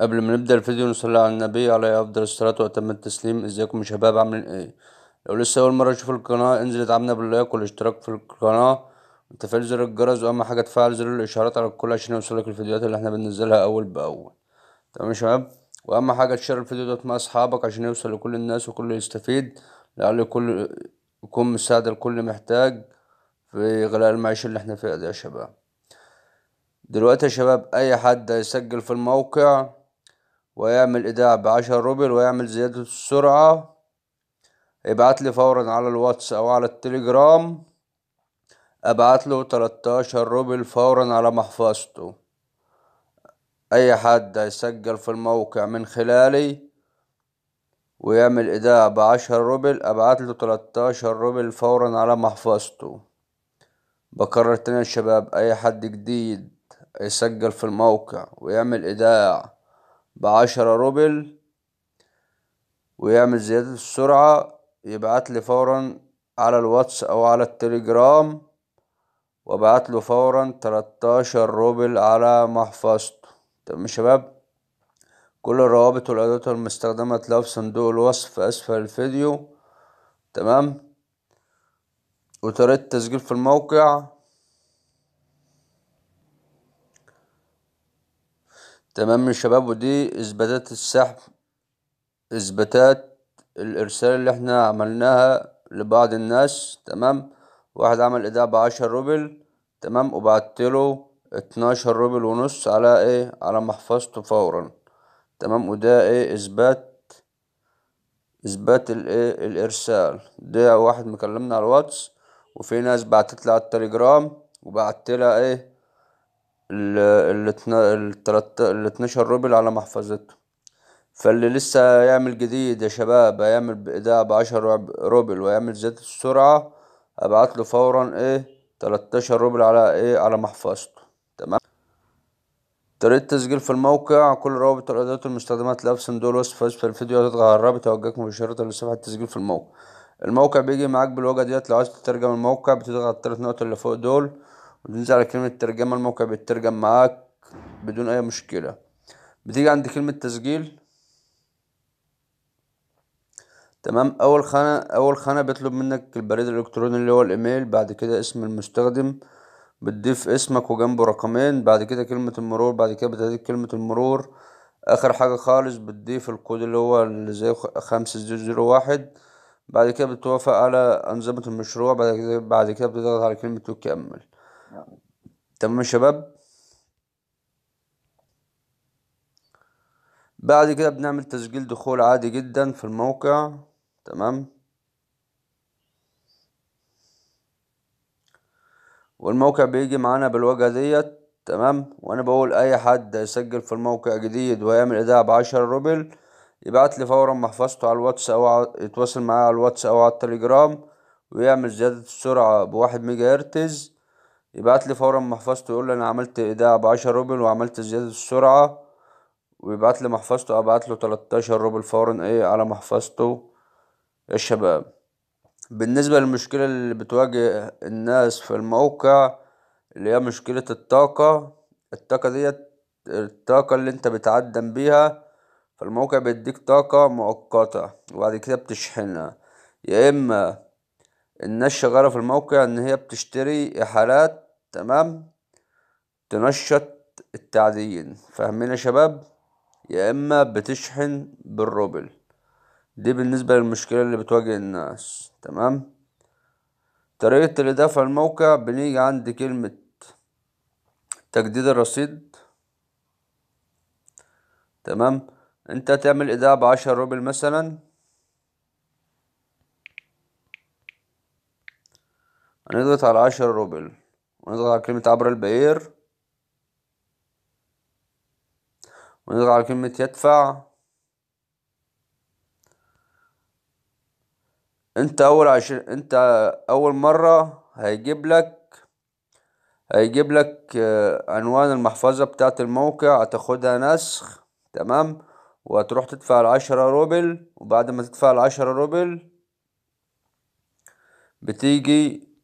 قبل ما نبدا الفيديو نصلي على النبي عليه افضل الصلاه واتم التسليم ازيكم يا شباب عاملين ايه لو لسه اول مره تشوف القناه انزل ادعمنا باللايك والاشتراك في القناه وتفعيل زر الجرس واهم حاجه تفعل زر الاشارات على الكل عشان يوصلك الفيديوهات اللي احنا بننزلها اول باول تمام يا شباب واهم حاجه تشير الفيديو ده مع اصحابك عشان يوصل لكل الناس وكل يستفيد لعل كل يكون مساعد الكل محتاج في غلاء المعيشة اللي احنا فيها دي يا شباب دلوقتي يا شباب اي حد هيسجل في الموقع ويعمل ايداع بعشر روبل ويعمل زيادة السرعة ابعت لي فورا على الواتس او على التليجرام ابعت له 13 روبل فورا على محفظته اي حد هيسجل في الموقع من خلالي ويعمل ايداع بعشر روبل ابعت له 13 روبل فورا على محفظته بكرر تاني يا شباب اي حد جديد يسجل في الموقع ويعمل ايداع بعشرة روبل ويعمل زيادة السرعة يبعت لي فورا على الواتس او على التليجرام وبعت له فورا تلتاشر روبل على محفظته تمام شباب كل الروابط والادوات المستخدمة هتلاقوها في صندوق الوصف في اسفل الفيديو تمام وطريقة التسجيل في الموقع تمام من الشباب ودي اثباتات السحب اثباتات الارسال اللي احنا عملناها لبعض الناس تمام واحد عمل ايداع بعشر روبل تمام وبعت له اتناشر روبل ونص على ايه على محفظته فورا تمام وده ايه اثبات اثبات الايه الارسال ده واحد مكلمنا على الواتس وفي ناس بعتت لي على التليجرام وبعت لها ايه ال 12 روبل على محفظته فاللي لسه هيعمل جديد يا شباب هيعمل ب 10 روبل ويعمل زيادة السرعة أبعت له فورا إيه 13 روبل على إيه على محفظته تمام طريقة التسجيل في الموقع كل روابط الأدوات المستخدمات لأبسم دول وصف في الفيديو هتضغط على الرابط يوجهك مباشرة لصفحة التسجيل في الموقع الموقع بيجي معاك بالواجهة ديت لو عايز تترجم الموقع بتضغط على التلات نقط اللي فوق دول وتنزل على كلمة ترجمة الموقع بيترجم معاك بدون أي مشكلة بتيجي عند كلمة تسجيل تمام أول خانة أول خانة بيطلب منك البريد الإلكتروني اللي هو الإيميل بعد كده اسم المستخدم بتضيف اسمك وجنبه رقمين بعد كده كلمة المرور بعد كده بتديك كلمة المرور آخر حاجة خالص بتضيف الكود اللي هو اللي زي خمسة زيرو زيرو واحد بعد كده بتوافق على أنظمة المشروع بعد كده بعد كده بتضغط على كلمة وكمل تمام يا شباب بعد كده بنعمل تسجيل دخول عادي جدا في الموقع تمام والموقع بيجي معانا بالواجهة ديت تمام وانا بقول اي حد هيسجل في الموقع جديد وهيعمل ايداع بعشرة روبل يبعت لي فورا محفظته على الواتس او يتواصل معايا على الواتس او على التليجرام ويعمل زيادة السرعة بواحد ميجا هرتز يبعت لي فورا محفظته يقول لي انا عملت ايداع 10 روبل وعملت زيادة السرعة ويبعت لي محفظته ابعت له تلتاشر روبل فورا ايه على محفظته يا شباب بالنسبة للمشكلة اللي بتواجه الناس في الموقع اللي هي مشكلة الطاقة الطاقة ديت الطاقة اللي انت بتعدم بيها فالموقع بيديك طاقة مؤقتة وبعد كده بتشحنها يا اما الناس شغالة في الموقع ان هي بتشتري احالات تمام تنشط التعدين فاهمين يا شباب يا اما بتشحن بالروبل دي بالنسبة للمشكلة اللي بتواجه الناس تمام طريقة الإضافة الموقع بنيجي عند كلمة تجديد الرصيد تمام انت تعمل إضافة بعشر روبل مثلا هنضغط على عشر روبل ونضغط على كلمة عبر البئر ونضغط على كلمة يدفع انت اول عشر انت اول مرة هيجيب لك هيجيب لك آه، عنوان المحفظة بتاعت الموقع هتاخدها نسخ تمام وهتروح تدفع العشرة روبل وبعد ما تدفع العشرة روبل بتيجي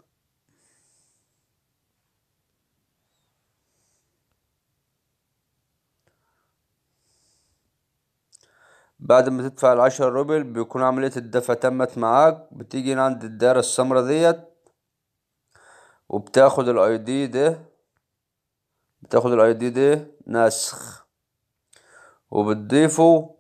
بعد ما تدفع العشر روبل بيكون عملية الدفع تمت معاك بتيجي عند الدائرة السمرة ديت وبتاخد الاي دي ده بتاخد الاي دي ده نسخ وبتضيفه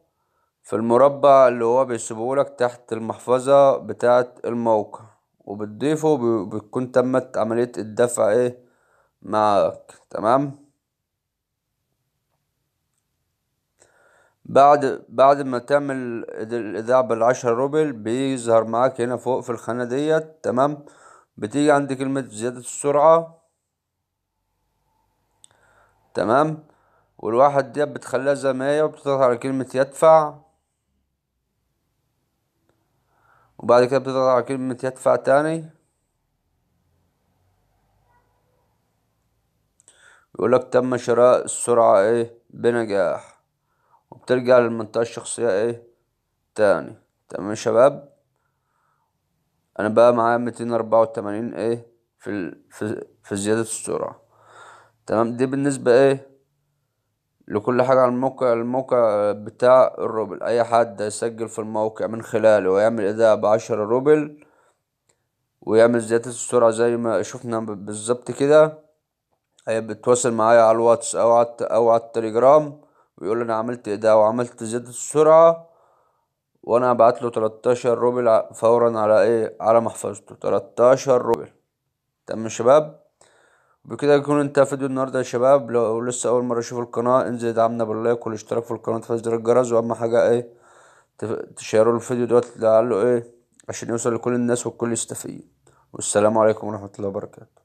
في المربع اللي هو بيسيبهولك تحت المحفظة بتاعة الموقع وبتضيفه بتكون تمت عملية الدفع ايه معاك تمام بعد بعد ما تعمل الاذاعه بالعشرة روبل بيظهر معاك هنا فوق في الخانه ديت تمام بتيجي عند كلمه زياده السرعه تمام والواحد ديت بتخليها زي ما هي وبتضغط على كلمه يدفع وبعد كده بتضغط على كلمه يدفع تاني يقولك تم شراء السرعه ايه بنجاح وبترجع للمنطقة الشخصية ايه تاني تمام يا شباب انا بقى معايا ميتين اربعة وتمانين ايه في, ال... في في زيادة السرعة تمام دي بالنسبة ايه لكل حاجة على الموقع الموقع بتاع الروبل اي حد هيسجل في الموقع من خلاله ويعمل اداء بعشرة روبل ويعمل زيادة السرعة زي ما شفنا بالظبط كده هي بتتواصل معايا على الواتس او على او على التليجرام ويقول انا عملت ده وعملت زيادة السرعة وانا هبعت له 13 روبل فورا على ايه على محفظته 13 روبل تمام شباب بكده يكون انتهى فيديو النهارده يا شباب لو لسه اول مره اشوف القناه انزل ادعمنا باللايك والاشتراك في القناه وتفعيل زر الجرس واهم حاجه ايه تشيروا الفيديو دوت لعله ايه عشان يوصل لكل الناس والكل يستفيد والسلام عليكم ورحمه الله وبركاته